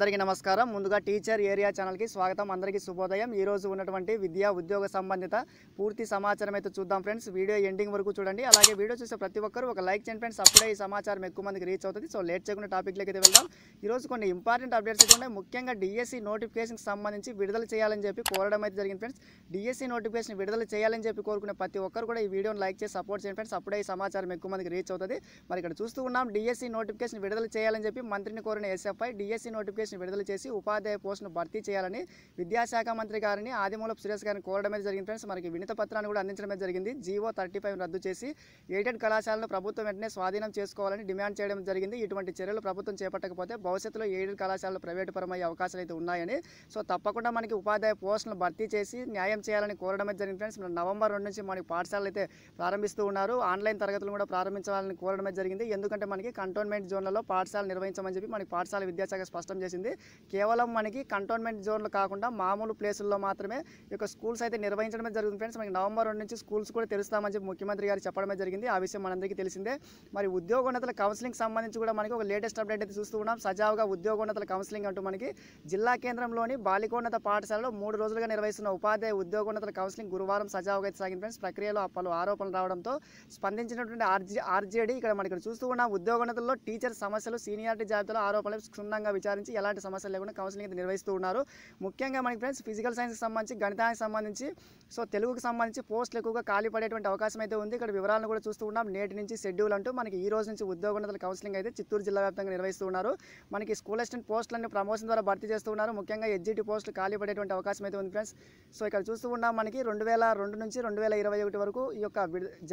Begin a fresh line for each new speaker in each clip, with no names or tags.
అందరికీ నమస్కారం ముందుగా టీచర్ ఏరియా ఛానల్కి స్వాగతం అందరికీ శుభోదయం ఈరోజు ఉన్నటువంటి విద్యా ఉద్యోగ సంబంధిత పూర్తి సమాచారం అయితే చూద్దాం ఫ్రెండ్స్ వీడియో ఎండింగ్ వరకు చూడండి అలాగే వీడియో చూసే ప్రతి ఒక్కరూ ఒక లైక్ చేయండి ఫ్రెండ్స్ అప్పుడే ఈ సమాచారం ఎక్కువ మందికి రీచ్ అవుతుంది సో లేట్ చేయకుండా టాపిక్లోకి అయితే వెళ్దాం ఈరోజు కొన్ని ఇంపార్టెంట్ అప్డేట్స్ అయితే ఉన్నాయి ముఖ్యంగా డిఎస్సి నోటిఫికేషన్కి సంబంధించి విడుదల చేయాలని చెప్పి కోరడం అయితే జరిగింది ఫ్రెండ్స్ డిఎస్సి నోటిఫికేషన్ విడుదల చేయాలని చెప్పి కోరుకునే ప్రతి ఒక్కరు కూడా ఈ వీడియోని లైక్ చేసి సపోర్ట్ చేయండి ఫ్రెండ్స్ అప్పుడే ఈ సమాచారం ఎక్కువ మందికి రీచ్ అవుతుంది మరి ఇక్కడ చూస్తూ ఉన్నాం డిఎస్సి నోటిఫికేషన్ విడుదల చేయాలని చెప్పి మంత్రిని కోరిన ఎస్ఎఫ్ఐ డిఎస్సి నోటిఫికేషన్ నోటిఫికేషన్ విడుదల చేసి ఉపాధ్యాయ పోస్టును భర్తీ చేయాలని విద్యాశాఖ మంత్రి గారిని ఆదిమూలపు సురేష్ గారిని కోరడం అయితే జరిగింది ఫ్రెండ్స్ మనకి వినత పత్రాన్ని కూడా అందించడం జరిగింది జీవో థర్టీ ఫైవ్ రద్దు చేసి ఎయిడెడ్ కళాశాలను ప్రభుత్వం వెంటనే స్వాధీనం చేసుకోవాలని డిమాండ్ చేయడం జరిగింది ఇటువంటి చర్యలు ప్రభుత్వం చేపట్టకపోతే భవిష్యత్తులో ఎయిడెడ్ కళాశాలలో ప్రైవేటు పరమయ్యే అవకాశాలు అయితే ఉన్నాయని సో తప్పకుండా మనకి ఉపాధ్యాయ పోస్టులను భర్తీ చేసి న్యాయం చేయాలని కోరడం అయితే జరిగింది ఫ్రెండ్స్ నవంబర్ రెండు నుంచి మనకి పాఠశాలలు అయితే ప్రారంభిస్తూ ఉన్నారు ఆన్లైన్ తరగతులు కూడా ప్రారంభించాలని కోరడమే జరిగింది ఎందుకంటే మనకి కంటోన్మెంట్ జోన్లలో పాఠశాల నిర్వహించమని చెప్పి మనకి పాఠశాల విద్యాశాఖ స్పష్టం చేసింది చేసింది కేవలం మనకి కంటోన్మెంట్ జోన్లు కాకుండా మామూలు ప్లేసుల్లో మాత్రమే ఈ స్కూల్స్ అయితే నిర్వహించడమే జరుగుతుంది ఫ్రెండ్స్ మనకి నవంబర్ రెండు నుంచి స్కూల్స్ కూడా తెరుస్తామని చెప్పి ముఖ్యమంత్రి గారు చెప్పడమే జరిగింది ఆ విషయం మనందరికీ తెలిసిందే మరి ఉద్యోగోన్నతల కౌన్సిలింగ్ సంబంధించి కూడా మనకి ఒక లేటెస్ట్ అప్డేట్ అయితే చూస్తూ ఉన్నాం సజావుగా ఉద్యోగోన్నతల కౌన్సిలింగ్ అంటూ మనకి జిల్లా కేంద్రంలోని బాలికోన్నత పాఠశాలలో మూడు రోజులుగా నిర్వహిస్తున్న ఉపాధ్యాయ ఉద్యోగోన్నతల కౌన్సిలింగ్ గురువారం సజావుగా అయితే సాగింది ఫ్రెండ్స్ ప్రక్రియలో పలు ఆరోపణలు రావడంతో స్పందించినటువంటి ఆర్జీ ఆర్జేడీ ఇక్కడ మనకి చూస్తూ ఉన్న ఉద్యోగోన్నతల్లో టీచర్ సమస్యలు సీనియారిటీ జాబితాలో ఆరోపణలు క్షుణ్ణంగా విచారించి ఎలా ఎలాంటి సమస్యలు లేకుండా కౌన్సిలింగ్ అయితే నిర్వహిస్తూ ఉన్నారు ముఖ్యంగా మనకి ఫ్రెండ్స్ ఫిజికల్ సైన్స్కి సంబంధించి గణితానికి సంబంధించి సో తెలుగుకి సంబంధించి పోస్టులు ఎక్కువగా ఖాళీ పడేటువంటి అవకాశం అయితే ఉంది ఇక్కడ వివరాలను కూడా చూస్తూ ఉన్నాం నేటి నుంచి షెడ్యూల్ అంటూ మనకి ఈ రోజు నుంచి ఉద్యోగోన్నతుల కౌన్సిలింగ్ అయితే చిత్తూరు జిల్లా వ్యాప్తంగా నిర్వహిస్తూ ఉన్నారు మనకి స్కూల్ అసిస్టెంట్ పోస్టులన్నీ ప్రమోషన్ ద్వారా భర్తీ చేస్తూ ఉన్నారు ముఖ్యంగా ఎడ్జిటి పోస్టులు ఖాళీ పడేటువంటి అవకాశం అయితే ఉంది ఫ్రెండ్స్ సో ఇక్కడ చూస్తూ ఉన్నాం మనకి రెండు నుంచి రెండు వరకు ఈ యొక్క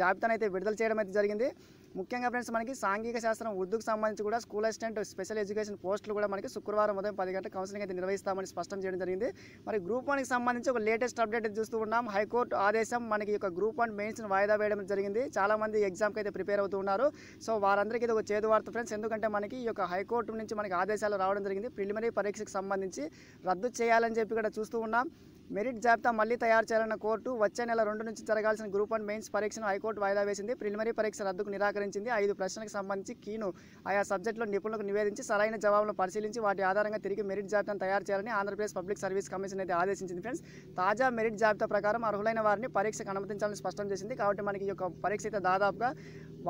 జాబితాను అయితే విడుదల చేయడం అయితే జరిగింది ముఖ్యంగా ఫ్రెండ్స్ మనకి సాంఘిక శాస్త్రం ఉర్దుకు సంబంధించి కూడా స్కూల్ అసిస్టెంట్ స్పెషల్ ఎడ్యుకేషన్ పోస్టులు కూడా మనకి శుక్రవారం ఉదయం పది గంటల కౌన్సిలింగ్ అయితే నిర్వహిస్తామని స్పష్టం చేయడం జరిగింది మరి గ్రూప్ వన్కి సంబంధించి ఒక లేటెస్ట్ అప్డేట్ చూస్తూ ఉన్నాం హైకోర్టు ఆదేశం మనకి ఒక గ్రూప్ వన్ మెయిన్స్ని వాయిదా వేయడం జరిగింది చాలామంది ఎగ్జామ్కి అయితే ప్రిపేర్ అవుతూ ఉన్నారు సో వారందరికీ ఇది ఒక చేదు వార్త ఫ్రెండ్స్ ఎందుకంటే మనకి ఈ యొక్క హైకోర్టు నుంచి మనకి ఆదేశాలు రావడం జరిగింది ప్రిలిమినరీ పరీక్షకు సంబంధించి రద్దు చేయాలని చెప్పి ఇక్కడ చూస్తూ ఉన్నాం మెరిట్ జాబితా మళ్లీ తయారు చేయాలన్న కోర్టు వచ్చే నెల రెండు నుంచి జరగాల్సిన గ్రూప్ వన్ మెయిన్స్ పరీక్షను హైకోర్టు వాయిదా వేసింది ప్రిలిమరీ పరీక్ష రద్దుకు నిరాకరించింది ఐదు ప్రశ్నలకు సంబంధించి కీను ఆయా సబ్జెక్టులో నిపుణులకు నివేదించి సరైన జవాబులను పరిశీలించి వాటి ఆధారంగా తిరిగి మెరిట్ జాబితాను తయారు చేయాలని ఆంధ్రప్రదేశ్ పబ్లిక్ సర్వీస్ కమిషన్ అయితే ఆదేశించింది ఫ్రెండ్స్ తాజా మెరిట్ జాబితా ప్రకారం అర్హులైన వారిని పరీక్షకు అనుమతించాలని స్పష్టం చేసింది కాబట్టి మనకి ఈ యొక్క పరీక్ష అయితే దాదాపుగా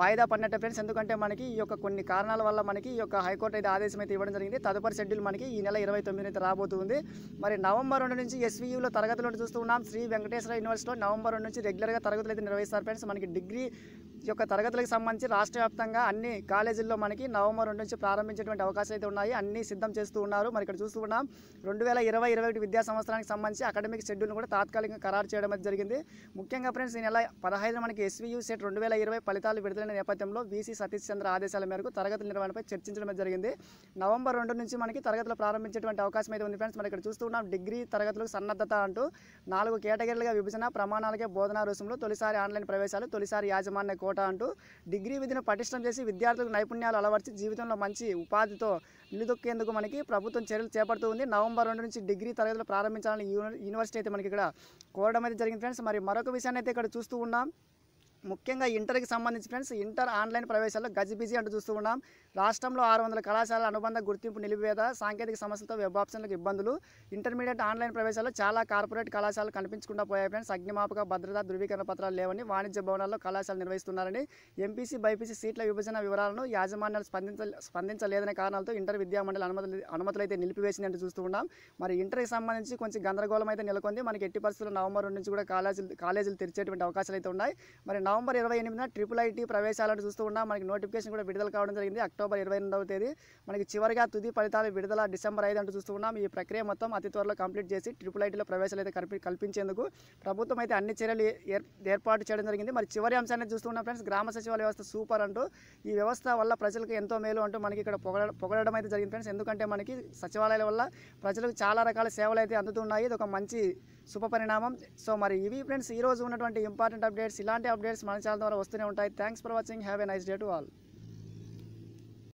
వాయిదా పడినట్టే ఫ్రెండ్స్ ఎందుకంటే మనకి ఈ యొక్క కొన్ని కారణాల వల్ల మనకి ఈ యొక్క హైకోర్టు అయితే ఆదేశం అయితే ఇవ్వడం జరిగింది తదుపరి షెడ్యూల్ మనకి ఈ నెల ఇరవై తొమ్మిది అయితే రాబోతుంది మరి నవంబర్ రెండు నుంచి ఎస్వీయూలో గతంలో తరగతులను చూస్తున్నాం శ్రీ వెంకటేశ్వర యూనివర్సిటీలో నవంబర్ నుంచి రెగ్యులర్గా తరగతులు అయితే నిర్వహిస్తారు ఫ్రెండ్స్ మనకి డిగ్రీ యొక్క తరగతులకు సంబంధించి రాష్ట్ర వ్యాప్తంగా అన్ని కాలేజీల్లో మనకి నవంబర్ రెండు నుంచి ప్రారంభించేటువంటి అవకాశం అయితే ఉన్నాయి అన్ని సిద్ధం చేస్తూ ఉన్నారు మరి ఇక్కడ చూస్తూ ఉన్నాం రెండు వేల ఇరవై ఇరవై ఒకటి విద్యా సంవత్సరానికి సంబంధించి అకాడమిక్ షెడ్యూల్ కూడా తాత్కాలికంగా ఖరారు చేయడం అనేది జరిగింది ముఖ్యంగా ఫ్రెండ్స్ ఈ నెల పదహైదు మనకి ఎస్వీయూ సెట్ రెండు వేల ఇరవై ఫలితాలు విడుదలైన నేపథ్యంలో వీసీ సతీష్ చంద్ర ఆదేశాల మేరకు తరగతుల నిర్వహణపై చర్చించడం జరిగింది నవంబర్ రెండు నుంచి మనకి తరగతులు ప్రారంభించేటువంటి అవకాశం అయితే ఉంది ఫ్రెండ్స్ మనం ఇక్కడ చూస్తూ ఉన్నాం డిగ్రీ తరగతులకు సన్నద్ధత అంటూ నాలుగు కేటగిరీలుగా విభజన ప్రమాణాలకే బోధనా రుసుములు తొలిసారి ఆన్లైన్ ప్రవేశాలు తొలిసారి యాజమాన్య కోట అంటూ డిగ్రీ విధిని పటిష్టం చేసి విద్యార్థులకు నైపుణ్యాలు అలవర్చి జీవితంలో మంచి ఉపాధితో నిలుదొక్కేందుకు మనకి ప్రభుత్వం చర్యలు చేపడుతుంది నవంబర్ రెండు నుంచి డిగ్రీ తరగతులు ప్రారంభించాలని యూనివర్సిటీ అయితే మనకి ఇక్కడ కోరడం అయితే జరిగింది ఫ్రెండ్స్ మరి మరొక విషయాన్ని అయితే ఇక్కడ చూస్తూ ఉన్నాం ముఖ్యంగా ఇంటర్కి సంబంధించి ఫ్రెండ్స్ ఇంటర్ ఆన్లైన్ ప్రవేశాల్లో గజిబిజీ అంటూ చూస్తూ ఉన్నాం రాష్ట్రంలో ఆరు వందల కళాశాల అనుబంధ గుర్తింపు నిలిపివేత సాంకేతిక సమస్యలతో వెబ్ ఆప్షన్లకు ఇబ్బందులు ఇంటర్మీడియట్ ఆన్లైన్ ప్రవేశాల్లో చాలా కార్పొరేట్ కళాశాలలు కనిపించకుండా పోయాయి ఫ్రెండ్స్ అగ్నిమాపక భద్రతా ధృవీకరణ పత్రాలు లేవని వాణిజ్య భవనాల్లో కళాశాలలు నిర్వహిస్తున్నారని ఎంపీసీ బైపీసీ సీట్ల విభజన వివరాలను యాజమాన్యాలు స్పందించ స్పందించలేదనే కారణాలతో ఇంటర్ విద్యామండలి అనుమతులు అనుమతులు అయితే నిలిపివేసింది అంటూ చూస్తూ ఉన్నాం మరి ఇంటర్కి సంబంధించి కొంచెం గందరగోళం అయితే నెలకొంది మనకి ఎట్టి పరిస్థితుల్లో నవంబర్ నుంచి కూడా కాలేజీలు కాలేజీలు తెరిచేటువంటి అవకాశాలు అయితే ఉన్నాయి మరి నవంబర్ ఇరవై ఎనిమిదిన ట్రిపుల్ ఐటీ ప్రవేశాలను చూస్తూ ఉన్నా మనకి నోటిఫికేషన్ కూడా విడుదల కావడం జరిగింది అక్టోబర్ ఇరవై రెండవ తేదీ మనకి చివరిగా తుది ఫలితాలు విడుదల డిసెంబర్ ఐదు అంటూ చూస్తూ ఉన్నాం ఈ ప్రక్రియ మొత్తం అతి త్వరలో కంప్లీట్ చేసి ట్రిపుల్ ఐటీలో ప్రవేశాలు అయితే కల్పి కల్పించేందుకు ప్రభుత్వం అయితే అన్ని చర్యలు ఏర్పాటు చేయడం జరిగింది మరి చివరి అంశాన్ని చూస్తూ ఉన్నాం ఫ్రెండ్స్ గ్రామ సచివాలయ వ్యవస్థ సూపర్ అంటూ ఈ వ్యవస్థ వల్ల ప్రజలకు ఎంతో మేలు అంటూ మనకి ఇక్కడ పొగడ పొగడడం అయితే జరిగింది ఫ్రెండ్స్ ఎందుకంటే మనకి సచివాలయాల వల్ల ప్రజలకు చాలా రకాల సేవలు అయితే అందుతున్నాయి ఇది ఒక మంచి శుభపరిణామం సో మరి ఇవి ఫ్రెండ్స్ ఈరోజు ఉన్నటువంటి ఇంపార్టెంట్ అప్డేట్స్ ఇలాంటి అప్డేట్స్ అప్డేట్స్ మన ఛానల్ ద్వారా వస్తూనే ఉంటాయి thanks for watching have a nice day to all